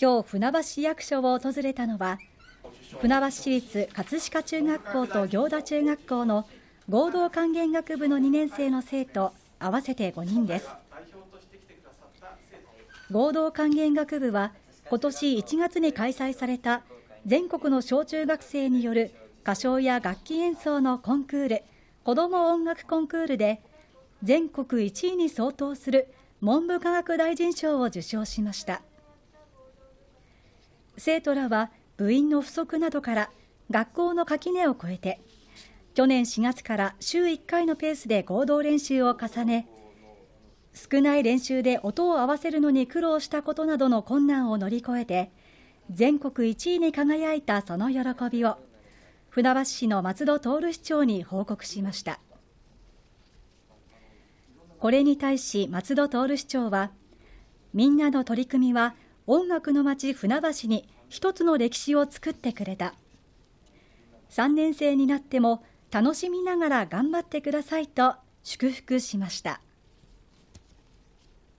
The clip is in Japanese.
今日船橋市役所を訪れたのは船橋市立葛飾中学校と行田中学校の合同管弦学部の2年生の生徒合わせて5人です合同管弦学部は今年1月に開催された全国の小中学生による歌唱や楽器演奏のコンクール子ども音楽コンクールで全国1位に相当する文部科学大臣賞を受賞しました。生徒らは部員の不足などから学校の垣根を越えて去年4月から週1回のペースで合同練習を重ね少ない練習で音を合わせるのに苦労したことなどの困難を乗り越えて全国1位に輝いたその喜びを船橋市の松戸徹市長に報告しましたこれに対し松戸徹市長はみんなの取り組みは音楽の街船橋に一つの歴史を作ってくれた3年生になっても楽しみながら頑張ってくださいと祝福しました。